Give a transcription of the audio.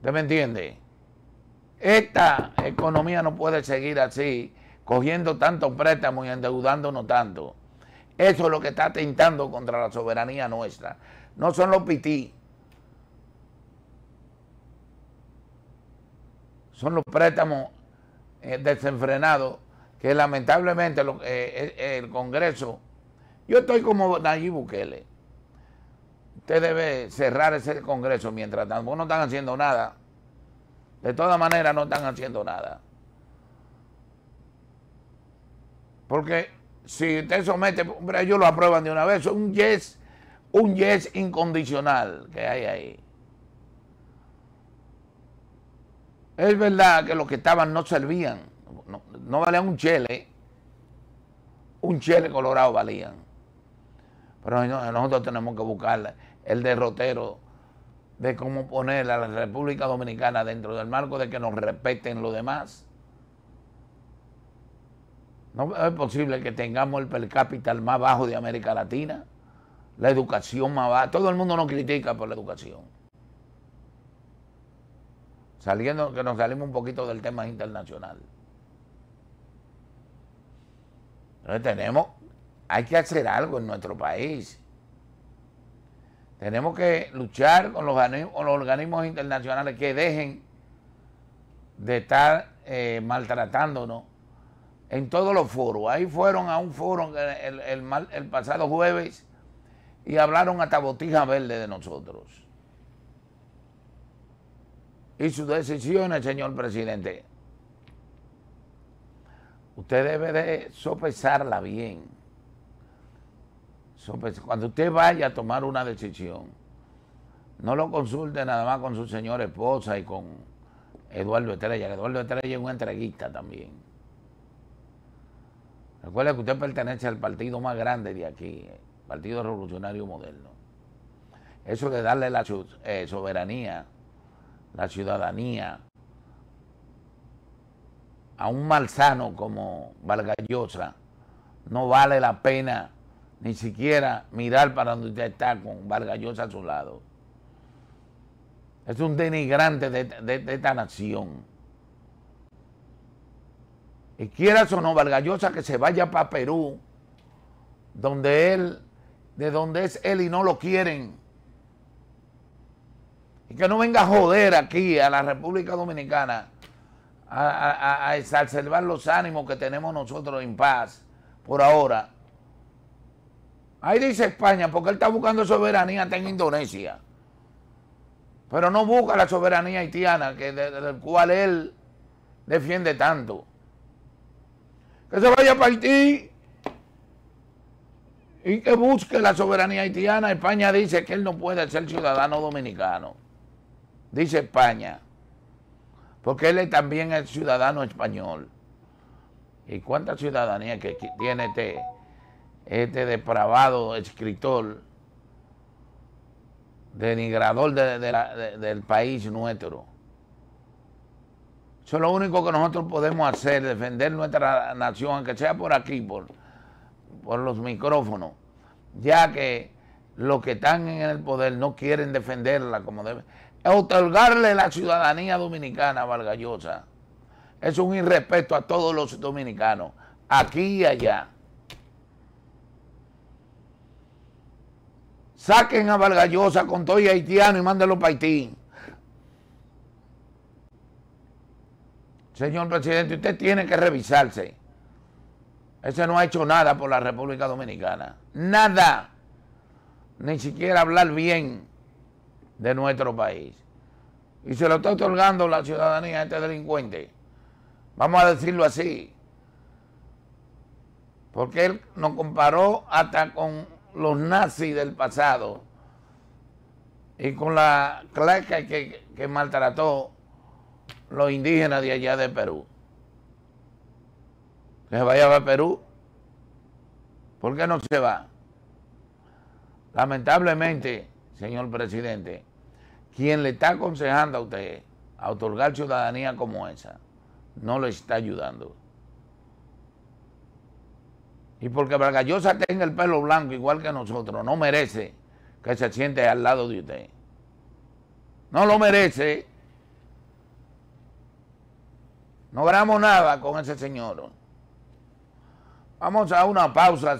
¿Usted me entiende? Esta economía no puede seguir así, cogiendo tantos préstamos y endeudándonos tanto. Eso es lo que está atentando contra la soberanía nuestra. No son los pití. Son los préstamos eh, desenfrenados que lamentablemente eh, eh, el Congreso... Yo estoy como Nayib Bukele usted debe cerrar ese Congreso mientras tanto, no están haciendo nada. De todas maneras, no están haciendo nada. Porque si usted somete, hombre, ellos lo aprueban de una vez, un yes, un yes incondicional que hay ahí. Es verdad que los que estaban no servían, no, no valían un chele, un chele colorado valían. Pero nosotros tenemos que buscar el derrotero de cómo poner a la República Dominicana dentro del marco de que nos respeten los demás. No es posible que tengamos el per cápita más bajo de América Latina, la educación más baja. Todo el mundo nos critica por la educación. Saliendo, que nos salimos un poquito del tema internacional. Entonces tenemos hay que hacer algo en nuestro país. Tenemos que luchar con los, organismos internacionales que dejen de estar eh, maltratándonos en todos los foros. Ahí fueron a un foro el, pasado jueves y hablaron hasta botija verde de nosotros. Y sus decisiones, señor presidente, usted debe de sopesarla bien. Pues, cuando usted vaya a tomar una decisión, no lo consulte nada más con su señora esposa y con Eduardo Estrella. Eduardo Estrella es un entreguista también. Recuerde que usted pertenece al partido más grande de aquí, el eh, Partido Revolucionario Moderno. Eso de darle la eh, soberanía, la ciudadanía a un malsano como Vargallosa, no vale la pena ni siquiera mirar para donde usted está con Vargallosa a su lado. Es un denigrante de, esta nación. Y quieras o no, Vargallosa que se vaya para Perú, donde él, de donde es él y no lo quieren. Y que no venga a joder aquí a la República Dominicana a, a, los ánimos que tenemos nosotros en paz por ahora Ahí dice España, porque él está buscando soberanía en Indonesia. Pero no busca la soberanía haitiana, que del cual él defiende tanto. Que se vaya para Haití y que busque la soberanía haitiana. España dice que él no puede ser ciudadano dominicano. Dice España. Porque él también es ciudadano español. ¿Y cuánta ciudadanía que tiene este? este depravado escritor, denigrador del país nuestro. Eso es lo único que nosotros podemos hacer, defender nuestra nación, aunque sea por aquí, por, por los micrófonos, ya que los que están en el poder no quieren defenderla como deben. Otorgarle la ciudadanía dominicana, Vargallosa, es un irrespeto a todos los dominicanos, aquí y allá. Saquen a Vargallosa con todo y haitiano y mándenlo para Haití. Señor presidente, usted tiene que revisarse. Ese no ha hecho nada por la República Dominicana. Nada. Ni siquiera hablar bien de nuestro país. Y se lo está otorgando la ciudadanía a este delincuente. Vamos a decirlo así. Porque él nos comparó hasta con los nazis del pasado y con la claca que, que maltrató los indígenas de allá de Perú. Que se vaya a Perú. ¿Por qué no se va? Lamentablemente, señor presidente, quien le está aconsejando a usted a otorgar ciudadanía como esa, no le está ayudando. Y porque Vargallosa tenga el pelo blanco igual que nosotros, no merece que se siente al lado de usted. No lo merece. No hablamos nada con ese señor. Vamos a una pausa